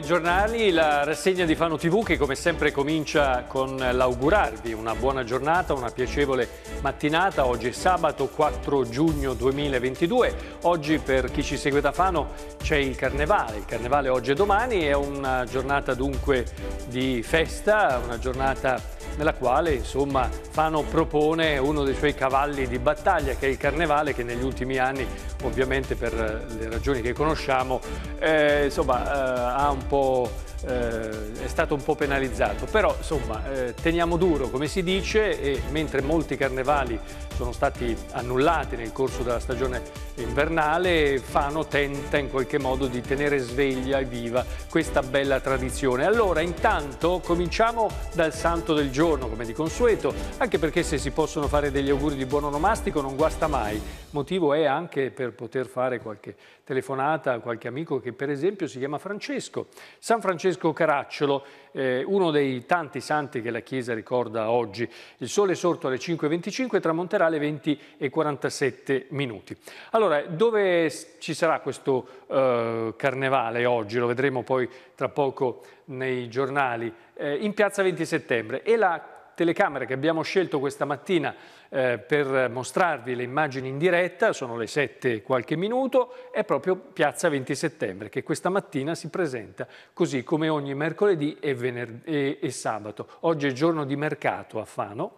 i giornali, la rassegna di Fano TV che come sempre comincia con l'augurarvi una buona giornata, una piacevole mattinata. Oggi è sabato 4 giugno 2022. Oggi per chi ci segue da Fano c'è il carnevale. Il carnevale oggi e domani è una giornata dunque di festa, una giornata nella quale insomma, Fano propone uno dei suoi cavalli di battaglia che è il carnevale che negli ultimi anni ovviamente per eh, le ragioni che conosciamo eh, insomma, eh, ha un po' eh, è stato un po' penalizzato, però insomma eh, teniamo duro come si dice e mentre molti carnevali sono stati annullati nel corso della stagione invernale, Fano tenta in qualche modo di tenere sveglia e viva questa bella tradizione. Allora intanto cominciamo dal santo del giorno come di consueto, anche perché se si possono fare degli auguri di buon onomastico non guasta mai, motivo è anche per poter fare qualche telefonata a qualche amico che per esempio si chiama Francesco. San Francesco Francesco Caracciolo, eh, uno dei tanti santi che la Chiesa ricorda oggi. Il sole è sorto alle 5.25 e tramonterà alle 20.47 minuti. Allora, dove ci sarà questo eh, carnevale oggi? Lo vedremo poi tra poco nei giornali. Eh, in piazza 20 settembre e la telecamere che abbiamo scelto questa mattina eh, per mostrarvi le immagini in diretta, sono le 7 e qualche minuto, è proprio Piazza 20 Settembre che questa mattina si presenta così come ogni mercoledì e, e, e sabato. Oggi è giorno di mercato a Fano,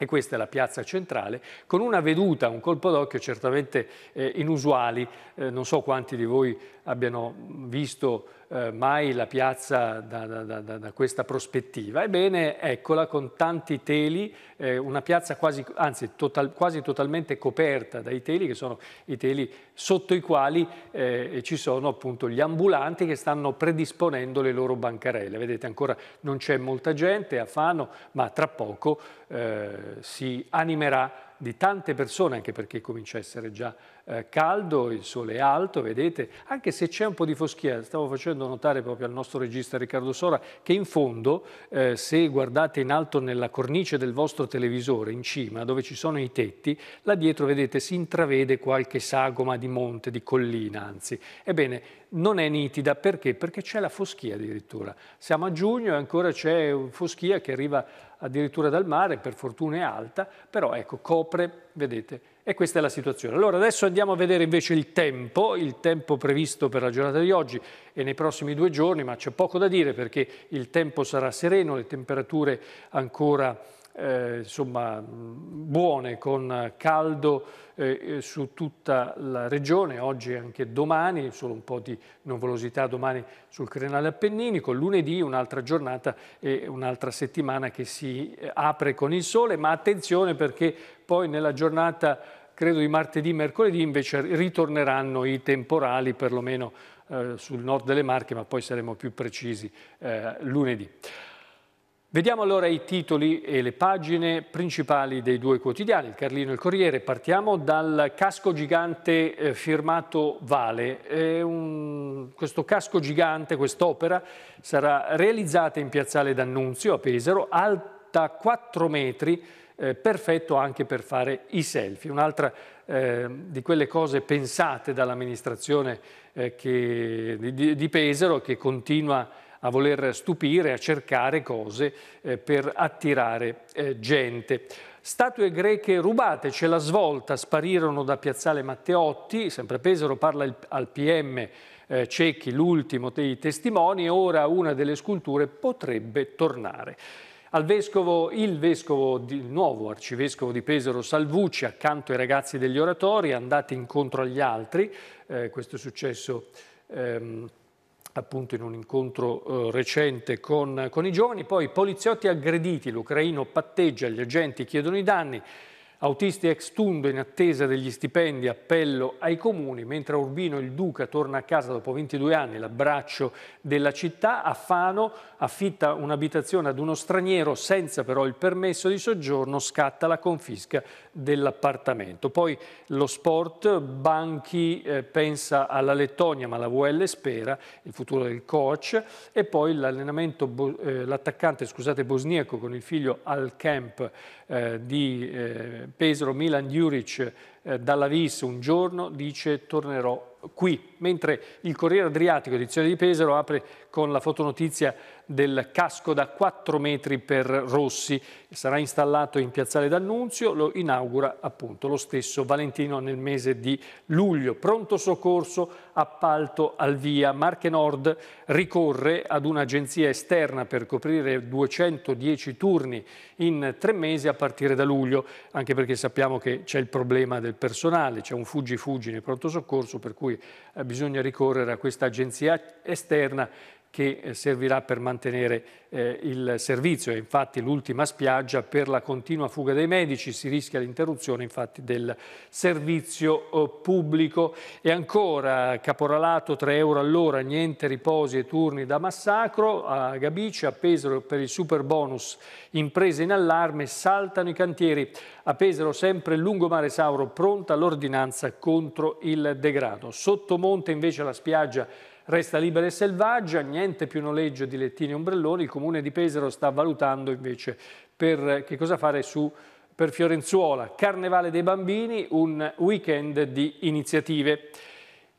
e questa è la piazza centrale, con una veduta, un colpo d'occhio certamente eh, inusuali, eh, non so quanti di voi abbiano visto eh, mai la piazza da, da, da, da, questa prospettiva. Ebbene, eccola con tanti teli, eh, una piazza quasi, anzi, total, quasi totalmente coperta dai teli, che sono i teli sotto i quali eh, ci sono appunto gli ambulanti che stanno predisponendo le loro bancarelle. Vedete, ancora non c'è molta gente a Fano, ma tra poco eh, si animerà di tante persone, anche perché comincia a essere già eh, caldo, il sole è alto, vedete, anche se c'è un po' di foschia, stavo facendo notare proprio al nostro regista Riccardo Sora che in fondo, eh, se guardate in alto nella cornice del vostro televisore, in cima, dove ci sono i tetti, là dietro vedete si intravede qualche sagoma di monte, di collina anzi. Ebbene, non è nitida perché? Perché c'è la foschia addirittura. Siamo a giugno e ancora c'è foschia che arriva addirittura dal mare, per fortuna è alta, però ecco, copre, vedete, e questa è la situazione. Allora adesso andiamo a vedere invece il tempo, il tempo previsto per la giornata di oggi e nei prossimi due giorni, ma c'è poco da dire perché il tempo sarà sereno, le temperature ancora eh, insomma, buone con caldo eh, eh, su tutta la regione, oggi e anche domani, solo un po' di nuvolosità domani sul Crenale Appenninico, lunedì un'altra giornata e un'altra settimana che si eh, apre con il sole, ma attenzione perché poi nella giornata credo di martedì, mercoledì invece ritorneranno i temporali perlomeno eh, sul nord delle Marche, ma poi saremo più precisi eh, lunedì. Vediamo allora i titoli e le pagine principali dei due quotidiani, il Carlino e il Corriere. Partiamo dal casco gigante eh, firmato Vale. Un, questo casco gigante, quest'opera, sarà realizzata in piazzale D'Annunzio a Pesaro, alta 4 metri, eh, perfetto anche per fare i selfie. Un'altra eh, di quelle cose pensate dall'amministrazione eh, di, di Pesaro che continua a a voler stupire, a cercare cose eh, per attirare eh, gente. Statue greche rubate, c'è la svolta, sparirono da Piazzale Matteotti, sempre Pesaro parla il, al PM eh, Cecchi, l'ultimo dei testimoni, e ora una delle sculture potrebbe tornare. Al vescovo, il, vescovo il nuovo arcivescovo di Pesaro Salvucci, accanto ai ragazzi degli oratori, andati incontro agli altri, eh, questo è successo ehm, appunto in un incontro eh, recente con, con i giovani. Poi poliziotti aggrediti, l'ucraino patteggia, gli agenti chiedono i danni, Autisti ex Tundo in attesa degli stipendi, appello ai comuni, mentre a Urbino il Duca torna a casa dopo 22 anni, l'abbraccio della città, a Fano affitta un'abitazione ad uno straniero senza però il permesso di soggiorno, scatta la confisca dell'appartamento. Poi lo sport, Banchi eh, pensa alla Lettonia ma la VL spera, il futuro del coach e poi l'allenamento, eh, l'attaccante scusate, bosniaco con il figlio al camp eh, di eh, Pesaro, Milan, Juric, eh, Dallavis, un giorno dice tornerò qui. Mentre il Corriere Adriatico, edizione di Pesaro, apre con la fotonotizia del casco da 4 metri per Rossi. Sarà installato in Piazzale D'Annunzio, lo inaugura appunto lo stesso Valentino nel mese di luglio. Pronto soccorso, appalto al via. Marche Nord ricorre ad un'agenzia esterna per coprire 210 turni in tre mesi a partire da luglio, anche perché sappiamo che c'è il problema del personale, c'è un fuggi-fuggi nel pronto soccorso, per cui eh, bisogna ricorrere a questa agenzia esterna che eh, servirà per mantenere eh, il servizio. È infatti l'ultima spiaggia per la continua fuga dei medici, si rischia l'interruzione infatti del servizio eh, pubblico. E ancora caporalato 3 euro all'ora, niente riposi e turni da massacro. A Gabice, a Pesaro per il super bonus, imprese in allarme, saltano i cantieri. A Pesaro sempre lungomare Sauro pronta l'ordinanza contro il degrado. Sottomonte invece la spiaggia Resta libera e selvaggia, niente più noleggio di lettini e ombrelloni, il comune di Pesaro sta valutando invece per eh, che cosa fare su, per Fiorenzuola. Carnevale dei bambini, un weekend di iniziative.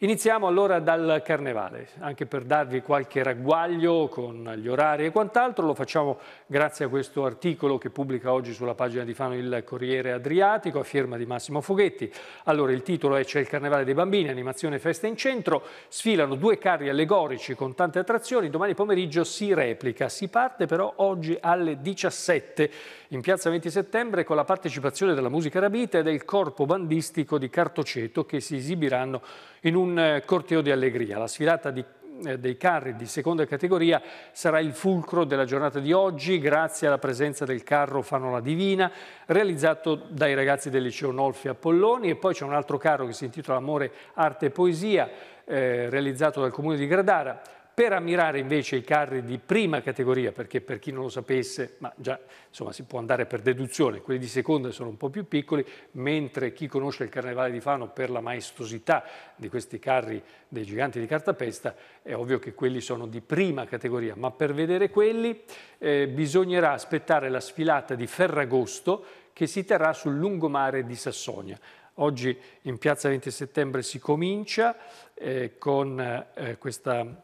Iniziamo allora dal carnevale, anche per darvi qualche ragguaglio con gli orari e quant'altro, lo facciamo grazie a questo articolo che pubblica oggi sulla pagina di Fano il Corriere Adriatico a firma di Massimo Foghetti. Allora il titolo è C'è il carnevale dei bambini, animazione festa in centro, sfilano due carri allegorici con tante attrazioni, domani pomeriggio si replica, si parte però oggi alle 17 in piazza 20 settembre con la partecipazione della musica rabita e del corpo bandistico di Cartoceto che si esibiranno in un un eh, corteo di allegria. La sfilata di eh, dei carri di seconda categoria sarà il fulcro della giornata di oggi grazie alla presenza del carro Fanola Divina realizzato dai ragazzi del liceo Nolfi Apolloni e poi c'è un altro carro che si intitola Amore, Arte e Poesia eh, realizzato dal comune di Gradara per ammirare invece i carri di prima categoria, perché per chi non lo sapesse, ma già insomma, si può andare per deduzione, quelli di seconda sono un po' più piccoli, mentre chi conosce il Carnevale di Fano per la maestosità di questi carri dei giganti di cartapesta, è ovvio che quelli sono di prima categoria, ma per vedere quelli eh, bisognerà aspettare la sfilata di Ferragosto che si terrà sul lungomare di Sassonia. Oggi in piazza 20 settembre si comincia eh, con eh, questa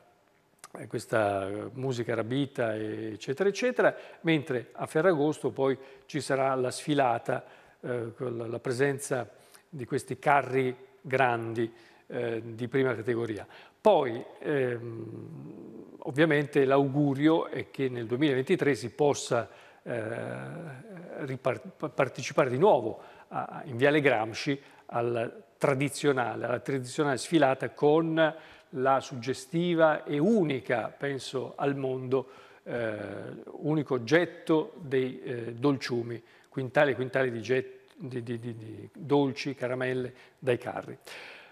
eh, questa eh, musica rabita, eccetera, eccetera, mentre a Ferragosto poi ci sarà la sfilata eh, con la presenza di questi carri grandi eh, di prima categoria. Poi ehm, ovviamente l'augurio è che nel 2023 si possa eh, partecipare di nuovo a, in Viale Gramsci al tradizionale, alla tradizionale sfilata con la suggestiva e unica, penso al mondo, eh, unico oggetto dei eh, dolciumi, quintali e quintali di, get, di, di, di, dolci, caramelle dai carri.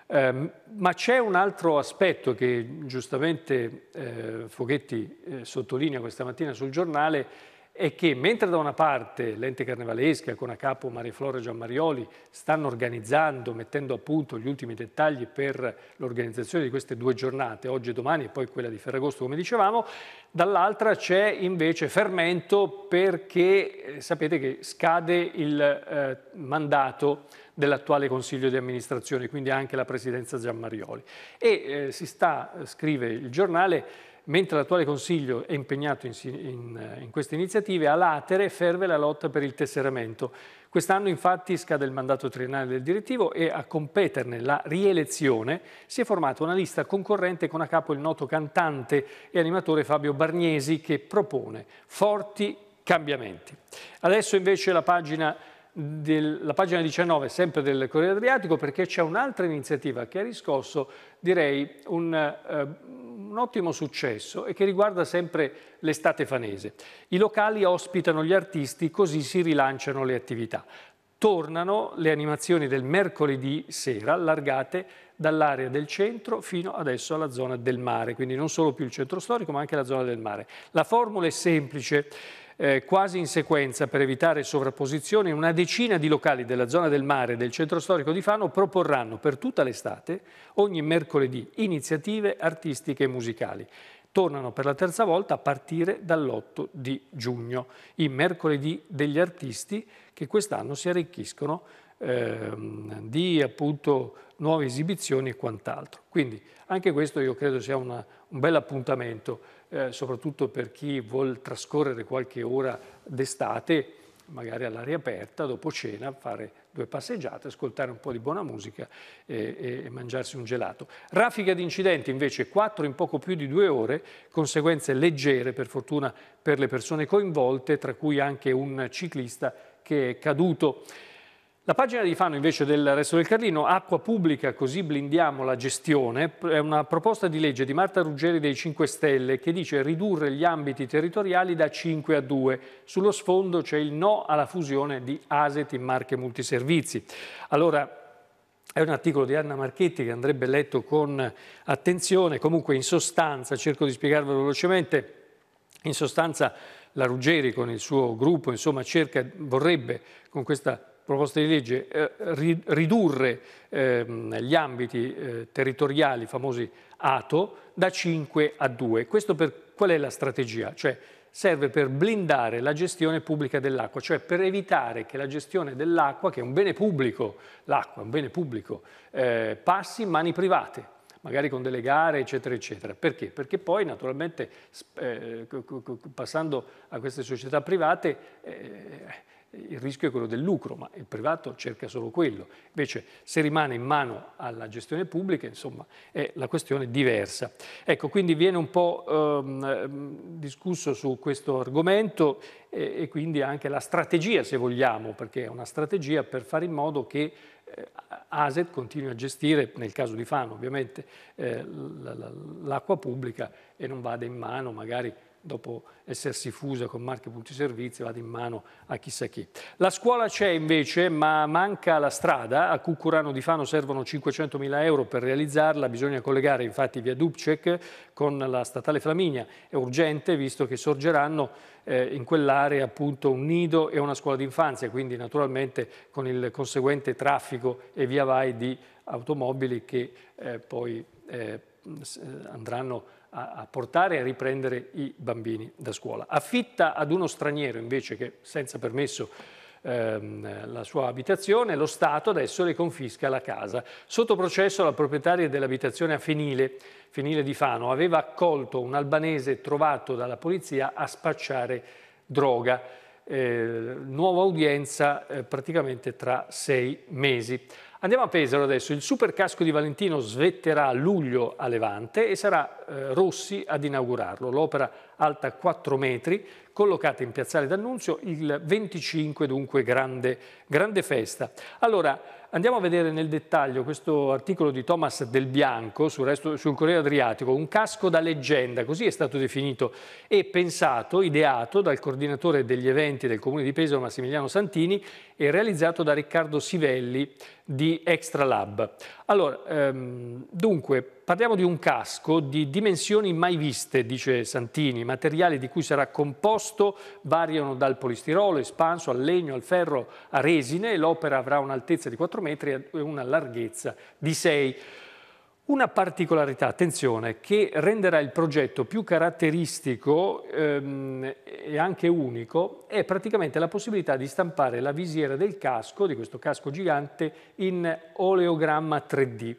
Eh, ma c'è un altro aspetto che giustamente eh, Foghetti eh, sottolinea questa mattina sul giornale, è che mentre da una parte l'ente carnevalesca con a capo Maria Flora e Gianmarioli stanno organizzando, mettendo a punto gli ultimi dettagli per l'organizzazione di queste due giornate, oggi e domani e poi quella di Ferragosto come dicevamo, dall'altra c'è invece fermento perché eh, sapete che scade il eh, mandato dell'attuale Consiglio di amministrazione, quindi anche la Presidenza Gianmarioli. E eh, si sta, eh, scrive il giornale, Mentre l'attuale Consiglio è impegnato in, in, in queste iniziative, a Latere ferve la lotta per il tesseramento. Quest'anno infatti scade il mandato triennale del direttivo e a competerne la rielezione si è formata una lista concorrente con a capo il noto cantante e animatore Fabio Barniesi che propone forti cambiamenti. Adesso invece la pagina, del, la pagina 19 sempre del Corriere Adriatico perché c'è un'altra iniziativa che ha riscosso direi un eh, un ottimo successo e che riguarda sempre l'estate fanese. I locali ospitano gli artisti così si rilanciano le attività. Tornano le animazioni del mercoledì sera allargate dall'area del centro fino adesso alla zona del mare, quindi non solo più il centro storico ma anche la zona del mare. La formula è semplice eh, quasi in sequenza per evitare sovrapposizioni, una decina di locali della zona del mare e del centro storico di Fano proporranno per tutta l'estate, ogni mercoledì, iniziative artistiche e musicali. Tornano per la terza volta a partire dall'8 di giugno, i mercoledì degli artisti che quest'anno si arricchiscono ehm, di appunto nuove esibizioni e quant'altro. Quindi anche questo io credo sia una, un bel appuntamento eh, soprattutto per chi vuole trascorrere qualche ora d'estate, magari all'aria aperta, dopo cena, fare due passeggiate, ascoltare un po' di buona musica eh, e, e mangiarsi un gelato. Raffica di incidenti invece, quattro in poco più di due ore, conseguenze leggere per fortuna per le persone coinvolte, tra cui anche un ciclista che è caduto. La pagina di Fano invece del resto del Carlino, acqua pubblica così blindiamo la gestione, è una proposta di legge di Marta Ruggeri dei 5 Stelle che dice ridurre gli ambiti territoriali da 5 a 2. Sullo sfondo c'è il no alla fusione di Aset in marche multiservizi. Allora, è un articolo di Anna Marchetti che andrebbe letto con attenzione, comunque in sostanza, cerco di spiegarvelo velocemente, in sostanza la Ruggeri con il suo gruppo insomma, cerca, vorrebbe con questa proposta di legge eh, ridurre ehm, gli ambiti eh, territoriali, famosi ATO, da 5 a 2. Questo per qual è la strategia? Cioè serve per blindare la gestione pubblica dell'acqua, cioè per evitare che la gestione dell'acqua, che è un bene pubblico, l'acqua è un bene pubblico, eh, passi in mani private magari con delle gare, eccetera, eccetera. Perché? Perché poi naturalmente eh, passando a queste società private eh, il rischio è quello del lucro, ma il privato cerca solo quello. Invece se rimane in mano alla gestione pubblica, insomma, è la questione diversa. Ecco, quindi viene un po' ehm, discusso su questo argomento eh, e quindi anche la strategia, se vogliamo, perché è una strategia per fare in modo che eh, ASET continui a gestire, nel caso di Fano ovviamente, eh, l'acqua pubblica e non vada in mano magari dopo essersi fusa con marchi punti servizi, vada in mano a chissà chi. La scuola c'è invece, ma manca la strada. A Cucurano di Fano servono 500.000 euro per realizzarla. Bisogna collegare infatti via Dubcek con la statale Flaminia. È urgente visto che sorgeranno eh, in quell'area appunto un nido e una scuola d'infanzia, quindi naturalmente con il conseguente traffico e via vai di automobili che eh, poi eh, eh andranno a, portare e a riprendere i bambini da scuola. Affitta ad uno straniero invece che senza permesso ehm, la sua abitazione, lo Stato adesso le confisca la casa. Sotto processo la proprietaria dell'abitazione a Fenile, Fenile di Fano, aveva accolto un albanese trovato dalla polizia a spacciare droga. Eh, nuova udienza eh, praticamente tra sei mesi. Andiamo a Pesaro adesso, il supercasco di Valentino svetterà a luglio a Levante e sarà eh, Rossi ad inaugurarlo, l'opera alta 4 metri, collocata in Piazzale d'Annunzio il 25 dunque grande, grande festa. Allora, Andiamo a vedere nel dettaglio questo articolo di Thomas Del Bianco sul, resto, sul Corriere Adriatico, un casco da leggenda, così è stato definito e pensato, ideato dal coordinatore degli eventi del Comune di Pesaro Massimiliano Santini e realizzato da Riccardo Sivelli di Extra Lab. Allora, ehm, dunque, Parliamo di un casco di dimensioni mai viste, dice Santini. I materiali di cui sarà composto variano dal polistirolo espanso al legno, al ferro, a resine l'opera avrà un'altezza di 4 metri e una larghezza di 6. Una particolarità, attenzione, che renderà il progetto più caratteristico ehm, e anche unico è praticamente la possibilità di stampare la visiera del casco, di questo casco gigante, in oleogramma 3D.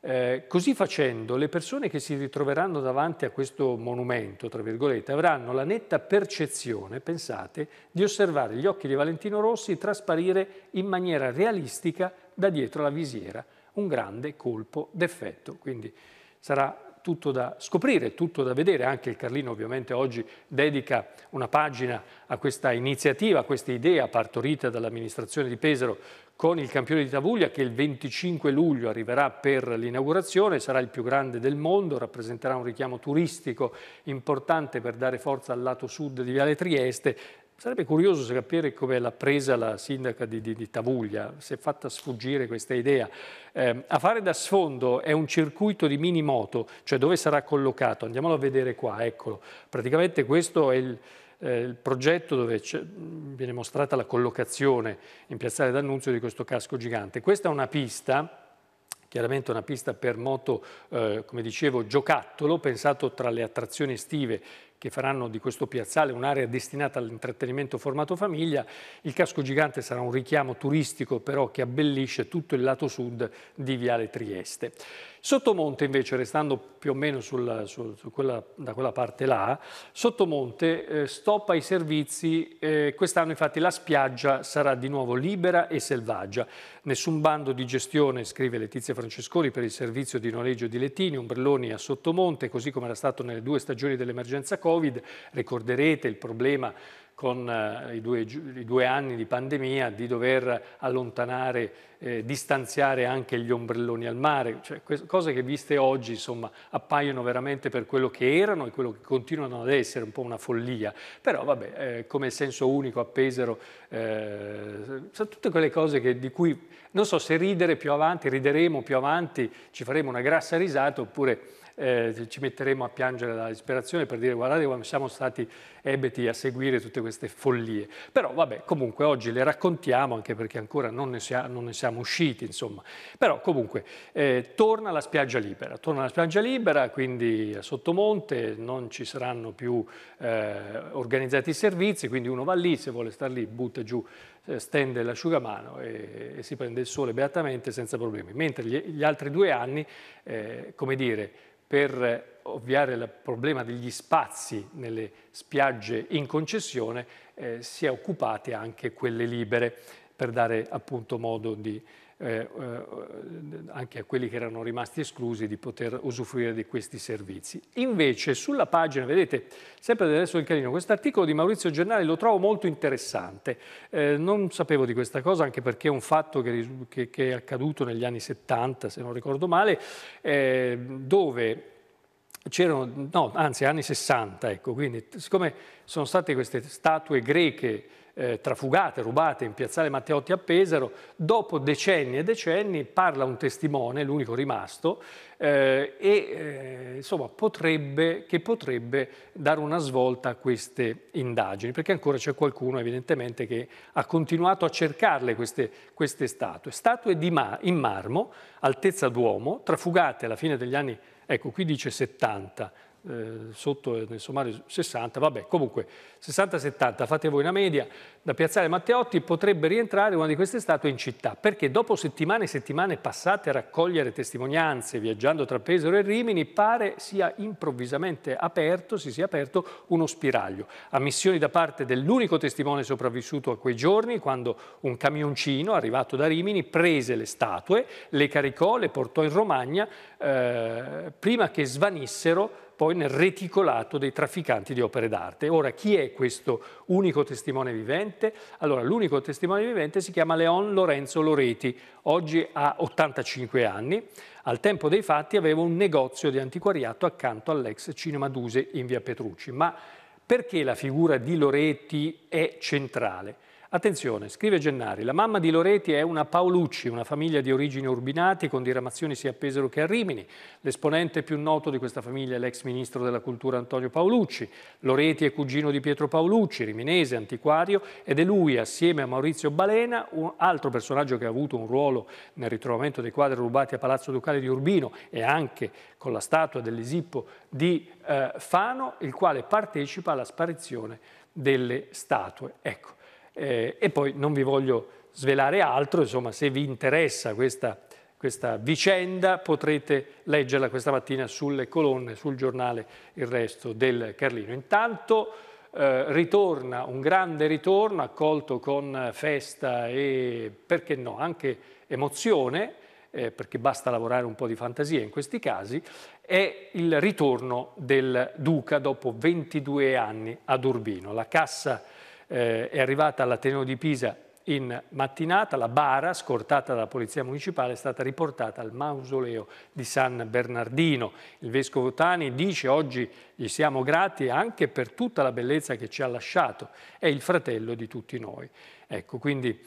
Eh, così facendo le persone che si ritroveranno davanti a questo monumento, tra virgolette, avranno la netta percezione, pensate, di osservare gli occhi di Valentino Rossi trasparire in maniera realistica da dietro la visiera, un grande colpo d'effetto. Quindi sarà tutto da scoprire, tutto da vedere, anche il Carlino ovviamente oggi dedica una pagina a questa iniziativa, a questa idea partorita dall'amministrazione di Pesaro con il campione di Tavuglia che il 25 luglio arriverà per l'inaugurazione, sarà il più grande del mondo, rappresenterà un richiamo turistico importante per dare forza al lato sud di Viale Trieste, Sarebbe curioso sapere come l'ha presa la sindaca di, di, di Tavuglia, si è fatta sfuggire questa idea. Eh, a fare da sfondo è un circuito di mini moto, cioè dove sarà collocato, andiamolo a vedere qua, eccolo. Praticamente questo è il, eh, il progetto dove viene mostrata la collocazione in piazzale d'annunzio di questo casco gigante. Questa è una pista chiaramente una pista per moto, eh, come dicevo, giocattolo, pensato tra le attrazioni estive che faranno di questo piazzale un'area destinata all'intrattenimento formato famiglia. Il casco gigante sarà un richiamo turistico però che abbellisce tutto il lato sud di Viale Trieste. Sottomonte invece, restando più o meno sul, sul, su quella, da quella parte là, Sottomonte eh, stoppa i servizi, eh, quest'anno infatti la spiaggia sarà di nuovo libera e selvaggia. Nessun bando di gestione, scrive Letizia Francescoli, per il servizio di noleggio di lettini, ombrelloni a Sottomonte, così come era stato nelle due stagioni dell'emergenza Covid. Ricorderete il problema con eh, i due, i due, anni di pandemia di dover allontanare, eh, distanziare anche gli ombrelloni al mare, cioè, cose che viste oggi insomma, appaiono veramente per quello che erano e quello che continuano ad essere, un po' una follia, però vabbè, eh, come senso unico a Pesaro, eh, tutte quelle cose che, di cui non so se ridere più avanti, rideremo più avanti, ci faremo una grassa risata oppure eh, ci metteremo a piangere dalla disperazione per dire guardate come siamo stati ebeti a seguire tutte queste follie. Però vabbè, comunque oggi le raccontiamo anche perché ancora non ne, sia, non ne siamo usciti, insomma. Però comunque eh, torna la spiaggia libera, torna la spiaggia libera, quindi a Sottomonte non ci saranno più eh, organizzati i servizi, quindi uno va lì, se vuole star lì butta giù eh, stende l'asciugamano e, e, si prende il sole beatamente senza problemi, mentre gli, gli altri due anni, eh, come dire, per ovviare il problema degli spazi nelle spiagge in concessione, eh, si è occupate anche quelle libere per dare appunto modo di eh, eh, anche a quelli che erano rimasti esclusi di poter usufruire di questi servizi. Invece sulla pagina, vedete, sempre adesso il Carino, questo articolo di Maurizio Gennari lo trovo molto interessante. Eh, non sapevo di questa cosa anche perché è un fatto che, che, che è accaduto negli anni 70, se non ricordo male, eh, dove c'erano, no, anzi anni 60, ecco, quindi siccome sono state queste statue greche eh, trafugate, rubate in piazzale Matteotti a Pesaro, dopo decenni e decenni parla un testimone, l'unico rimasto, eh, e eh, insomma, potrebbe, che potrebbe dare una svolta a queste indagini, perché ancora c'è qualcuno evidentemente che ha continuato a cercarle queste, queste statue. Statue ma in marmo, altezza d'uomo, trafugate alla fine degli anni, ecco qui dice 70, eh, sotto eh, nel sommario 60, vabbè, comunque 60-70, fate voi una media, da Piazzale Matteotti potrebbe rientrare una di queste statue in città, perché dopo settimane e settimane passate a raccogliere testimonianze viaggiando tra Pesaro e Rimini, pare sia improvvisamente aperto, si sia aperto uno spiraglio. Ammissioni da parte dell'unico testimone sopravvissuto a quei giorni, quando un camioncino arrivato da Rimini prese le statue, le caricò, le portò in Romagna, eh, prima che svanissero poi nel reticolato dei trafficanti di opere d'arte. Ora, chi è questo unico testimone vivente? Allora, l'unico testimone vivente si chiama Leon Lorenzo Loreti, oggi ha 85 anni, al tempo dei fatti aveva un negozio di antiquariato accanto all'ex Cinema Duse in via Petrucci. Ma perché la figura di Loreti è centrale? Attenzione, scrive Gennari, la mamma di Loreti è una Paolucci, una famiglia di origini urbinati con diramazioni sia a Pesaro che a Rimini. L'esponente più noto di questa famiglia è l'ex ministro della cultura Antonio Paolucci. Loreti è cugino di Pietro Paolucci, riminese, antiquario, ed è lui, assieme a Maurizio Balena, un altro personaggio che ha avuto un ruolo nel ritrovamento dei quadri rubati a Palazzo Ducale di Urbino e anche con la statua dell'Esippo di eh, Fano, il quale partecipa alla sparizione delle statue. Ecco eh, e poi non vi voglio svelare altro, insomma se vi interessa questa, questa vicenda potrete leggerla questa mattina sulle colonne, sul giornale Il Resto del Carlino. Intanto eh, ritorna, un grande ritorno accolto con festa e perché no, anche emozione, eh, perché basta lavorare un po' di fantasia in questi casi, è il ritorno del Duca dopo 22 anni ad Urbino. La cassa eh, è arrivata all'Ateneo di Pisa in mattinata, la bara, scortata dalla Polizia Municipale, è stata riportata al mausoleo di San Bernardino. Il Vescovo Tani dice oggi gli siamo grati anche per tutta la bellezza che ci ha lasciato, è il fratello di tutti noi. Ecco, quindi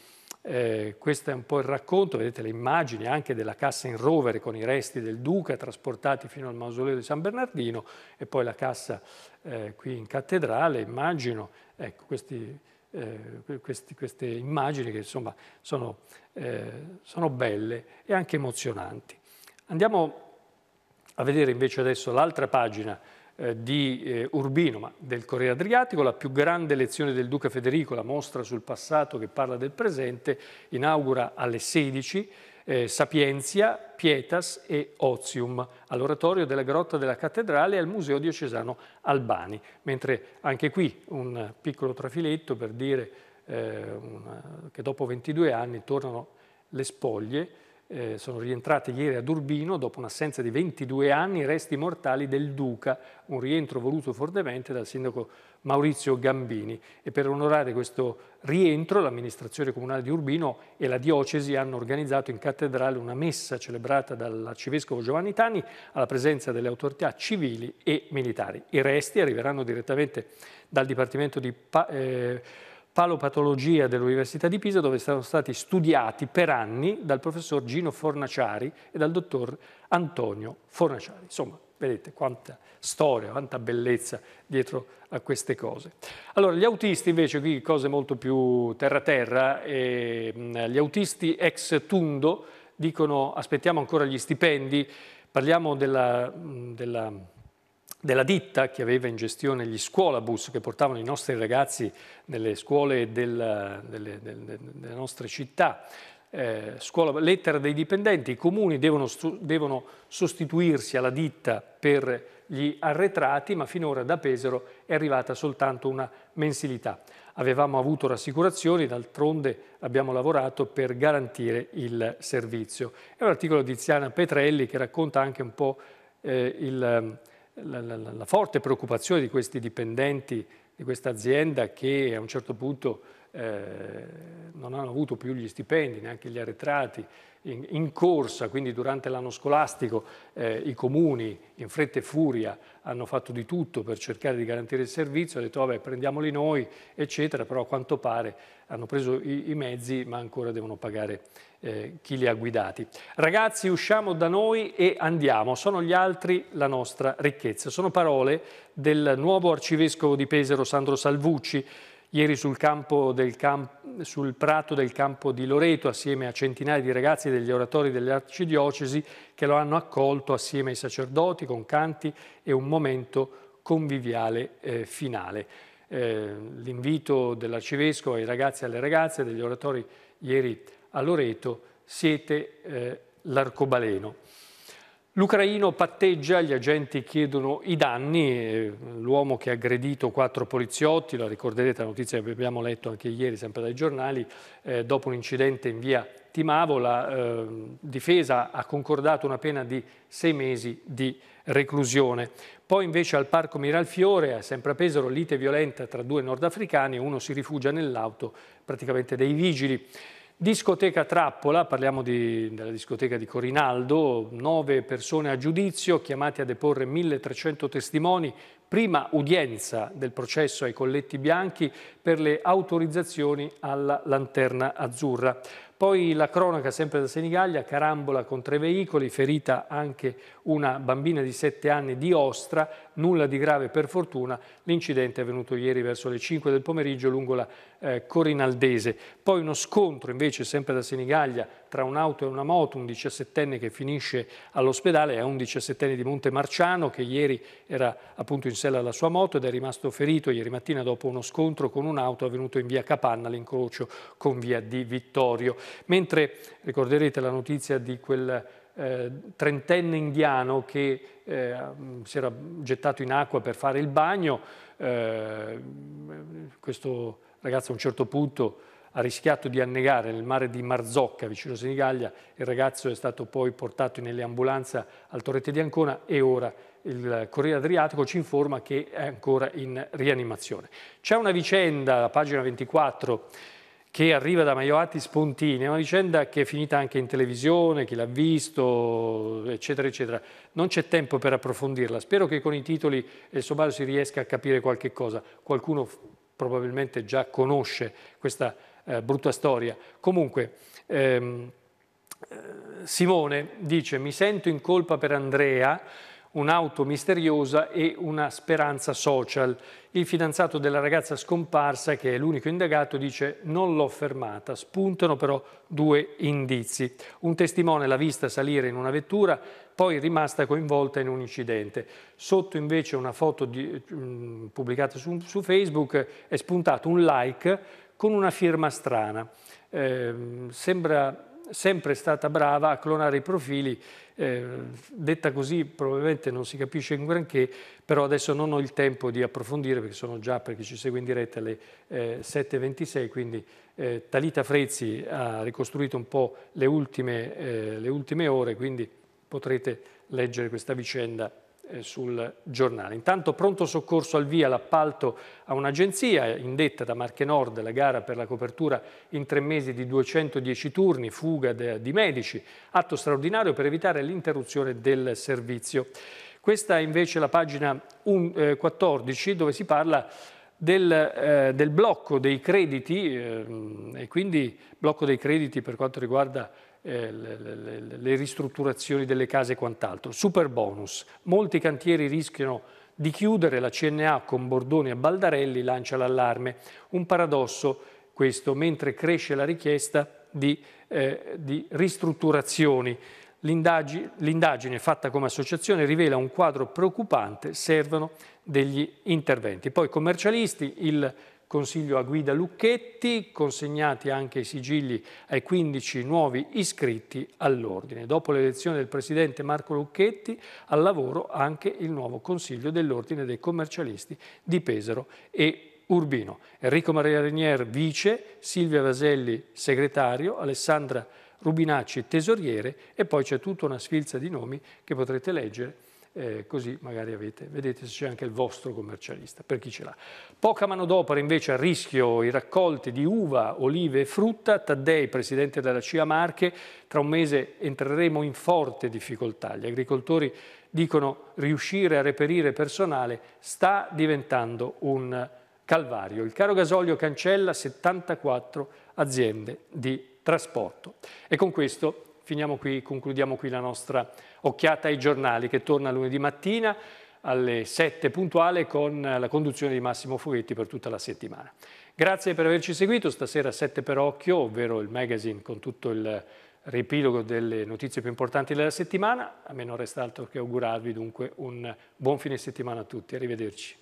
eh, questo è un po' il racconto, vedete le immagini anche della cassa in rovere con i resti del duca trasportati fino al mausoleo di San Bernardino e poi la cassa eh, qui in cattedrale, immagino, ecco, questi, eh, questi, queste immagini che insomma sono, eh, sono belle e anche emozionanti. Andiamo a vedere invece adesso l'altra pagina eh, di eh, Urbino, ma del Corriere Adriatico, la più grande lezione del Duca Federico, la mostra sul passato che parla del presente, inaugura alle 16 eh, Sapienzia, Pietas e Ozium all'oratorio della Grotta della Cattedrale e al Museo Diocesano Albani. Mentre anche qui un piccolo trafiletto per dire eh, una, che dopo 22 anni tornano le spoglie eh, sono rientrate ieri ad Urbino dopo un'assenza di 22 anni, resti mortali del Duca, un rientro voluto fortemente dal sindaco Maurizio Gambini. E per onorare questo rientro l'amministrazione comunale di Urbino e la diocesi hanno organizzato in cattedrale una messa celebrata dall'arcivescovo Giovanni Tani alla presenza delle autorità civili e militari. I resti arriveranno direttamente dal Dipartimento di... Pa eh, palopatologia dell'Università di Pisa dove sono stati studiati per anni dal professor Gino Fornaciari e dal dottor Antonio Fornaciari. Insomma, vedete quanta storia, quanta bellezza dietro a queste cose. Allora, gli autisti invece, qui cose molto più terra-terra, eh, gli autisti ex Tundo dicono aspettiamo ancora gli stipendi, parliamo della, della della ditta che aveva in gestione gli scuolabus che portavano i nostri ragazzi nelle scuole del, delle, delle, delle, nostre città, eh, scuola, lettera dei dipendenti, i comuni devono, devono sostituirsi alla ditta per gli arretrati, ma finora da Pesaro è arrivata soltanto una mensilità. Avevamo avuto rassicurazioni, d'altronde abbiamo lavorato per garantire il servizio. È un articolo di Tiziana Petrelli che racconta anche un po' eh, il la, la, la forte preoccupazione di questi dipendenti di questa azienda che a un certo punto eh, non hanno avuto più gli stipendi, neanche gli arretrati, in, in corsa, quindi durante l'anno scolastico eh, i comuni in fretta e furia hanno fatto di tutto per cercare di garantire il servizio, hanno detto vabbè prendiamoli noi, eccetera, però a quanto pare hanno preso i, i mezzi ma ancora devono pagare eh, chi li ha guidati. Ragazzi usciamo da noi e andiamo, sono gli altri la nostra ricchezza. Sono parole del nuovo arcivescovo di Pesaro Sandro Salvucci, ieri sul, camp sul prato del campo di Loreto assieme a centinaia di ragazzi degli oratori dell'arcidiocesi che lo hanno accolto assieme ai sacerdoti con canti e un momento conviviale eh, finale. Eh, L'invito dell'arcivescovo ai ragazzi e alle ragazze degli oratori ieri a Loreto siete eh, l'arcobaleno. L'ucraino patteggia, gli agenti chiedono i danni, l'uomo che ha aggredito quattro poliziotti, la ricorderete la notizia che abbiamo letto anche ieri sempre dai giornali, eh, dopo un incidente in via Timavo la eh, difesa ha concordato una pena di sei mesi di reclusione. Poi invece al parco Miralfiore, sempre a Pesaro, lite violenta tra due nordafricani, uno si rifugia nell'auto praticamente dei vigili. Discoteca Trappola, parliamo di, della discoteca di Corinaldo, nove persone a giudizio chiamate a deporre 1300 testimoni, prima udienza del processo ai colletti bianchi per le autorizzazioni alla lanterna azzurra. Poi la cronaca sempre da Senigallia, carambola con tre veicoli, ferita anche una bambina di 7 anni di Ostra, nulla di grave per fortuna, l'incidente è avvenuto ieri verso le 5 del pomeriggio lungo la eh, Corinaldese. Poi uno scontro invece sempre da Senigallia tra un'auto e una moto, un 17enne che finisce all'ospedale, è un 17enne di Monte Marciano che ieri era appunto in sella alla sua moto ed è rimasto ferito ieri mattina dopo uno scontro con un'auto avvenuto in via Capanna all'incrocio con via di Vittorio. Mentre ricorderete la notizia di quel eh, trentenne indiano che eh, si era gettato in acqua per fare il bagno, eh, questo ragazzo a un certo punto ha rischiato di annegare nel mare di Marzocca, vicino a Senigallia, il ragazzo è stato poi portato nell'ambulanza al Torrette di Ancona e ora il Corriere Adriatico ci informa che è ancora in rianimazione. C'è una vicenda, pagina 24, che arriva da Maioatti Spontini, è una vicenda che è finita anche in televisione, chi l'ha visto, eccetera, eccetera. Non c'è tempo per approfondirla, spero che con i titoli e il sommario si riesca a capire qualche cosa. Qualcuno probabilmente già conosce questa eh, brutta storia. Comunque, ehm, eh, Simone dice, mi sento in colpa per Andrea, un'auto misteriosa e una speranza social. Il fidanzato della ragazza scomparsa, che è l'unico indagato, dice non l'ho fermata. Spuntano però due indizi. Un testimone l'ha vista salire in una vettura, poi rimasta coinvolta in un incidente. Sotto invece una foto di, mm, pubblicata su, su Facebook è spuntato un like con una firma strana. Eh, sembra sempre stata brava a clonare i profili, eh, detta così probabilmente non si capisce in granché, però adesso non ho il tempo di approfondire perché sono già, per chi ci segue in diretta, alle eh, 7.26, quindi eh, Talita Frezzi ha ricostruito un po' le ultime, eh, le ultime ore, quindi potrete leggere questa vicenda eh, sul giornale. Intanto pronto soccorso al via l'appalto a un'agenzia indetta da Marche Nord, la gara per la copertura in tre mesi di 210 turni, fuga de, di medici, atto straordinario per evitare l'interruzione del servizio. Questa è invece la pagina un, eh, 14 dove si parla del, eh, del blocco dei crediti ehm, e quindi blocco dei crediti per quanto riguarda eh, le, le, ristrutturazioni delle case e quant'altro. Super bonus, molti cantieri rischiano di chiudere, la CNA con Bordoni e Baldarelli lancia l'allarme. Un paradosso questo, mentre cresce la richiesta di, eh, di ristrutturazioni. L'indagine fatta come associazione rivela un quadro preoccupante, servono degli interventi. Poi commercialisti, il consiglio a Guida Lucchetti, consegnati anche i sigilli ai 15 nuovi iscritti all'Ordine. Dopo l'elezione del Presidente Marco Lucchetti, al lavoro anche il nuovo Consiglio dell'Ordine dei Commercialisti di Pesaro e Urbino. Enrico Maria Renier, vice, Silvia Vaselli, segretario, Alessandra Rubinacci, tesoriere e poi c'è tutta una sfilza di nomi che potrete leggere eh, così magari avete, vedete se c'è anche il vostro commercialista, per chi ce l'ha. Poca manodopera invece a rischio i raccolti di uva, olive e frutta, Taddei, presidente della CIA Marche, tra un mese entreremo in forte difficoltà, gli agricoltori dicono riuscire a reperire personale sta diventando un calvario. Il caro gasolio cancella 74 aziende di trasporto. E con questo finiamo qui, concludiamo qui la nostra occhiata ai giornali che torna lunedì mattina alle 7 puntuale con la conduzione di Massimo Fughetti per tutta la settimana. Grazie per averci seguito, stasera 7 per occhio, ovvero il magazine con tutto il riepilogo delle notizie più importanti della settimana. A me non resta altro che augurarvi dunque un buon fine settimana a tutti, arrivederci.